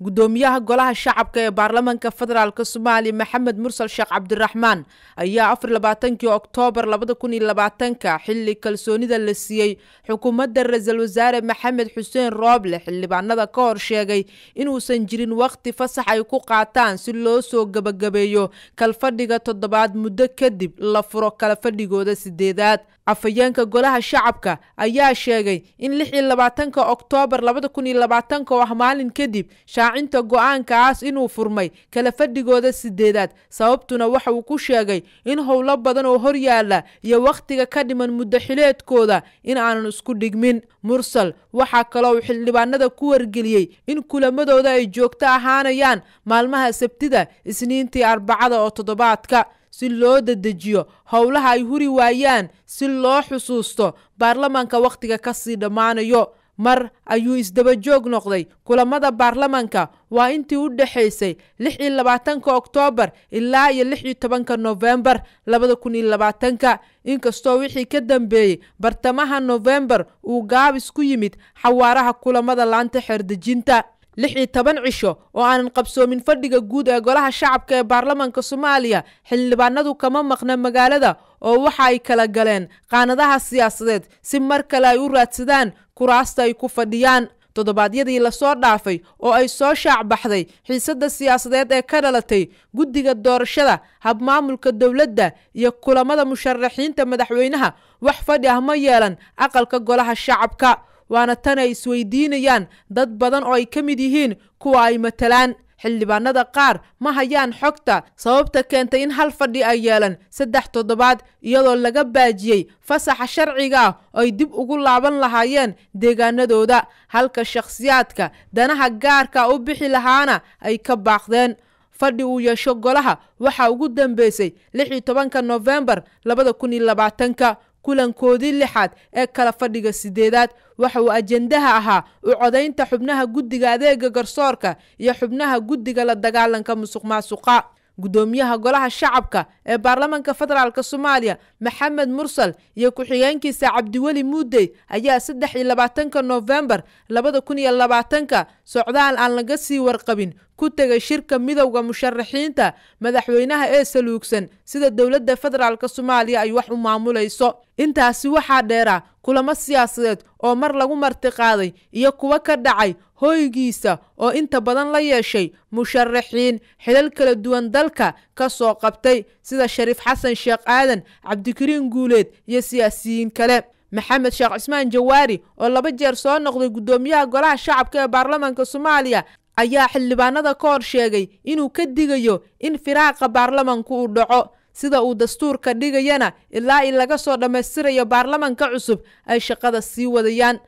guddoomiyaha golaha shacabka ee baarlamaanka federaalk soomaaliya maxamed mursal sheekh cabdiraxmaan ayaa afar labaatankii oktoobar labada kun iyo labaatanka xilli kalsoonida la siiyey xukuumadda ra-iisul wasaare maxamed xuseen rooble xildhibaanada ka hor sheegay inuusan jirin wakhti fasax ay ku qaataan si loo soo gebagabeeyo kalfadhiga toddobaad muddo kadib la furo kalafadhigooda sideedaad afhayeenka golaha shacabka ayaa sheegay in lix iyo labaatanka oktoobar labada kun iyo labaatanka oo ah maalin kadib shaacinta go-aankaas inuu furmay kala fadhigooda sideedaad sababtuna waxa uu ku sheegay in howlo badan oo hor yaalla iyo wakhtiga ka dhiman muddo xileedkooda in aanan isku dhigmin mursal waxaa kaloo uu xildhibaanada ku wargeliyey in kulamadooda ay joogto ahaanayaan maalmaha sabtida isniintii arbacada oo toddobaadka si loo dedejiyo howlaha ay huri waayaan si loo xusuusto baarlamaanka wakhtiga ka sii dhammaanayo mar ayuu isdabajoog noqday kulamada baarlamanka waa intii u dhexaysay lix iyo labaatanka oktoobar ilaa iyo lix iyo tobanka nofembar labada kun iyo labaatanka inkastoo wixii ka dambeeyey bartamaha nofembar uu gaab isku yimid xawaaraha kulamada laanta xeerdejinta lix iyo toban cisho oo aanan qabsoomin fadhiga guud ee golaha shacabka ee baarlamaanka soomaaliya xildhibaanadu kama maqna magaalada oo waxa ay kala galeen qaanadaha siyaasadeed si mar kale ay u raadsadaan kuraasta ay ku fadhiyaan toddobaadyadii lasoo dhaafay oo ay soo shaac baxday xiisadda siyaasadeed ee ka dhalatay guddiga doorashada habmaamulka dowladda iyo kulamada musharaxiinta madaxweynaha wax fadhi ah ma yeelan aqalka golaha shacabka waana tan ay isweydiinayaan dad badan oo ay ka mid yihiin kuwa ay matalaan xildhibaanada qaar ma hayaan xogta sababta keentay in hal fadhi ay yeelan saddex toddobaad iyadoo laga baajiyey fasaxa sharciga ah oo ay dib ugu laaban lahaayeen deegaanadooda halka shakhsiyaadka danaha gaarka u bixi lahaana ay ka baaqdeen fadhi uu yeesho golaha waxaa ugu dambeysay lix iyo tobanka nofembar labada kun iyo labaatanka kulankoodii lixaad ee kala fadhiga sideedaad waxa uu ajendaha ahaa u codaynta xubnaha guddiga adeega garsoorka iyo xubnaha guddiga la dagaalanka musuq maasuqa guddoomiyaha golaha shacabka ee baarlamanka federaalk soomaaliya maxamed mursal iyo ku-xigeenkiisa cabdiweli muudey ayaa saddex iyo labaatanka noofembar labada kun iyo labaatanka socdaal aan laga sii warqabin ku tegay shirka midowda musharaxiinta madaxweynaha ee saluugsan sida dowladda federaalk soomaaliya ay wax u maamulayso intaasi waxaa dheeraa kulamo siyaasadeed oo mar lagu martiqaaday iyo kuwa ka dhacay hoygiisa oo inta badan la yeeshay musharaxiin xilal kala duwan dalka ka soo qabtay sida shariif xasan sheekh aadan cabdikariin guuleed iyo siyaasiyiin kale maxamed sheekh cismaan jawaari oo laba jeer soo noqday guddoomiyaha golaha shacabka ee baarlamaanka soomaaliya ayaa xildhibaanada ka hor sheegay inuu ka digayo in firaaqa baarlamanku uu dhaco sida uu dastuurka dhigayana ilaa i laga soo dhammaystirayo baarlamanka cusub ay shaqada sii wadayaan